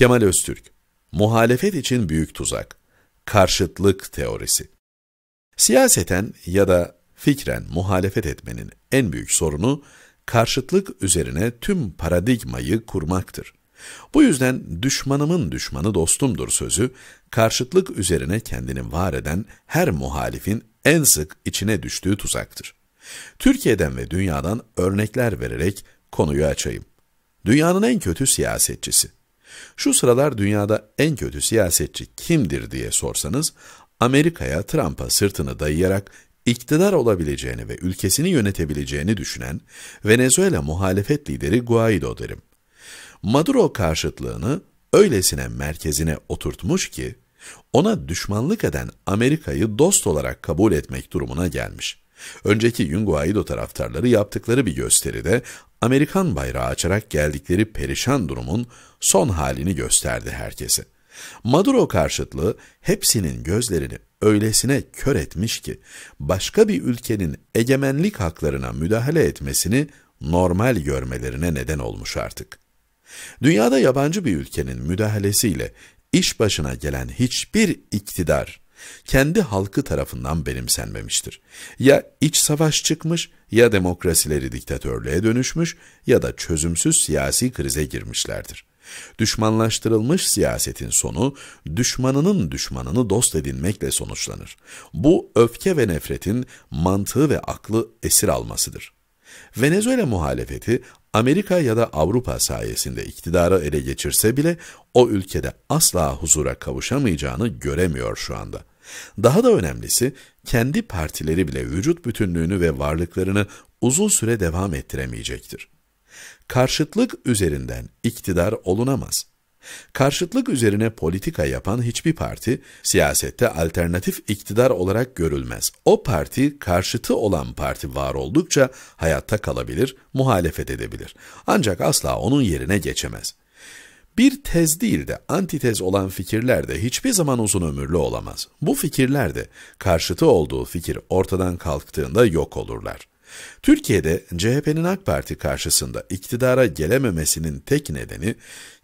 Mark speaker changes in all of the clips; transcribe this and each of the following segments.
Speaker 1: Kemal Öztürk Muhalefet için büyük tuzak. Karşıtlık teorisi. Siyaseten ya da fikren muhalefet etmenin en büyük sorunu karşıtlık üzerine tüm paradigmayı kurmaktır. Bu yüzden düşmanımın düşmanı dostumdur sözü, karşıtlık üzerine kendini var eden her muhalifin en sık içine düştüğü tuzaktır. Türkiye'den ve dünyadan örnekler vererek konuyu açayım. Dünyanın en kötü siyasetçisi şu sıralar dünyada en kötü siyasetçi kimdir diye sorsanız, Amerika'ya Trump'a sırtını dayayarak iktidar olabileceğini ve ülkesini yönetebileceğini düşünen Venezuela muhalefet lideri Guaido derim. Maduro karşıtlığını öylesine merkezine oturtmuş ki, ona düşmanlık eden Amerika'yı dost olarak kabul etmek durumuna gelmiş. Önceki Yunguaido taraftarları yaptıkları bir gösteride Amerikan bayrağı açarak geldikleri perişan durumun son halini gösterdi herkese. Maduro karşıtlığı hepsinin gözlerini öylesine kör etmiş ki başka bir ülkenin egemenlik haklarına müdahale etmesini normal görmelerine neden olmuş artık. Dünyada yabancı bir ülkenin müdahalesiyle iş başına gelen hiçbir iktidar kendi halkı tarafından benimsenmemiştir. Ya iç savaş çıkmış, ya demokrasileri diktatörlüğe dönüşmüş ya da çözümsüz siyasi krize girmişlerdir. Düşmanlaştırılmış siyasetin sonu, düşmanının düşmanını dost edinmekle sonuçlanır. Bu öfke ve nefretin mantığı ve aklı esir almasıdır. Venezuela muhalefeti Amerika ya da Avrupa sayesinde iktidarı ele geçirse bile o ülkede asla huzura kavuşamayacağını göremiyor şu anda. Daha da önemlisi kendi partileri bile vücut bütünlüğünü ve varlıklarını uzun süre devam ettiremeyecektir. Karşıtlık üzerinden iktidar olunamaz. Karşıtlık üzerine politika yapan hiçbir parti siyasette alternatif iktidar olarak görülmez. O parti karşıtı olan parti var oldukça hayatta kalabilir, muhalefet edebilir. Ancak asla onun yerine geçemez. Bir tez değil de antitez olan fikirler de hiçbir zaman uzun ömürlü olamaz. Bu fikirler de karşıtı olduğu fikir ortadan kalktığında yok olurlar. Türkiye'de CHP'nin AK Parti karşısında iktidara gelememesinin tek nedeni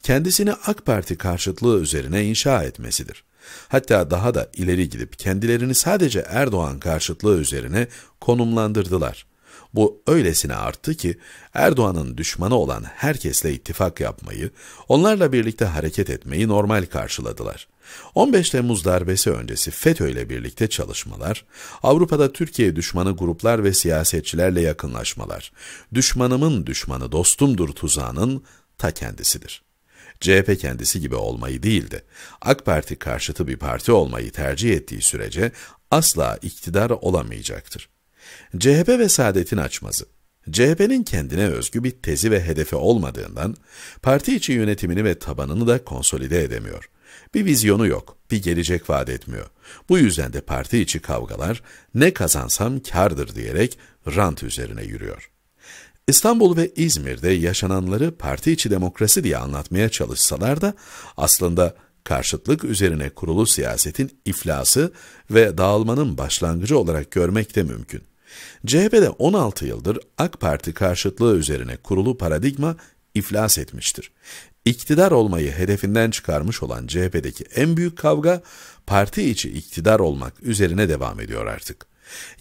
Speaker 1: kendisini AK Parti karşıtlığı üzerine inşa etmesidir. Hatta daha da ileri gidip kendilerini sadece Erdoğan karşıtlığı üzerine konumlandırdılar. Bu öylesine arttı ki Erdoğan'ın düşmanı olan herkesle ittifak yapmayı, onlarla birlikte hareket etmeyi normal karşıladılar. 15 Temmuz darbesi öncesi FETÖ ile birlikte çalışmalar, Avrupa'da Türkiye düşmanı gruplar ve siyasetçilerle yakınlaşmalar, düşmanımın düşmanı dostumdur tuzağının ta kendisidir. CHP kendisi gibi olmayı değil de AK Parti karşıtı bir parti olmayı tercih ettiği sürece asla iktidar olamayacaktır. CHP ve Saadet'in açmazı. CHP'nin kendine özgü bir tezi ve hedefi olmadığından, parti içi yönetimini ve tabanını da konsolide edemiyor. Bir vizyonu yok, bir gelecek vaat etmiyor. Bu yüzden de parti içi kavgalar ne kazansam kardır diyerek rant üzerine yürüyor. İstanbul ve İzmir'de yaşananları parti içi demokrasi diye anlatmaya çalışsalar da aslında karşıtlık üzerine kurulu siyasetin iflası ve dağılmanın başlangıcı olarak görmek de mümkün. CHP'de 16 yıldır AK Parti karşıtlığı üzerine kurulu paradigma iflas etmiştir. İktidar olmayı hedefinden çıkarmış olan CHP'deki en büyük kavga parti içi iktidar olmak üzerine devam ediyor artık.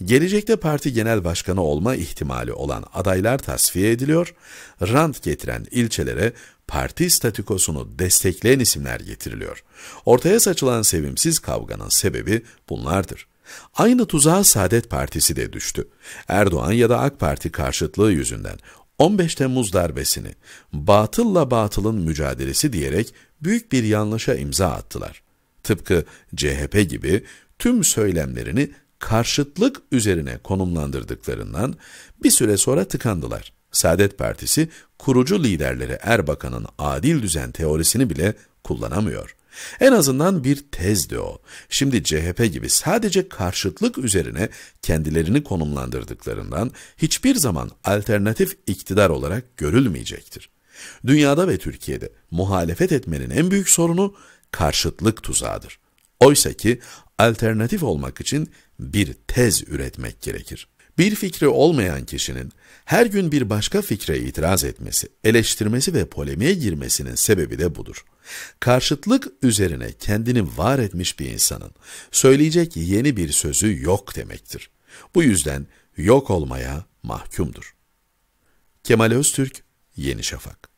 Speaker 1: Gelecekte parti genel başkanı olma ihtimali olan adaylar tasfiye ediliyor, rant getiren ilçelere parti statikosunu destekleyen isimler getiriliyor. Ortaya saçılan sevimsiz kavganın sebebi bunlardır. Aynı tuzağa Saadet Partisi de düştü. Erdoğan ya da AK Parti karşıtlığı yüzünden 15 Temmuz darbesini batılla batılın mücadelesi diyerek büyük bir yanlışa imza attılar. Tıpkı CHP gibi tüm söylemlerini karşıtlık üzerine konumlandırdıklarından bir süre sonra tıkandılar. Saadet Partisi kurucu liderleri Erbakan'ın adil düzen teorisini bile kullanamıyor. En azından bir tezdi o. Şimdi CHP gibi sadece karşıtlık üzerine kendilerini konumlandırdıklarından hiçbir zaman alternatif iktidar olarak görülmeyecektir. Dünyada ve Türkiye'de muhalefet etmenin en büyük sorunu karşıtlık tuzağıdır. Oysa ki alternatif olmak için bir tez üretmek gerekir. Bir fikri olmayan kişinin her gün bir başka fikre itiraz etmesi, eleştirmesi ve polemiğe girmesinin sebebi de budur. Karşıtlık üzerine kendini var etmiş bir insanın söyleyecek yeni bir sözü yok demektir. Bu yüzden yok olmaya mahkumdur. Kemal Öztürk, Yeni Şafak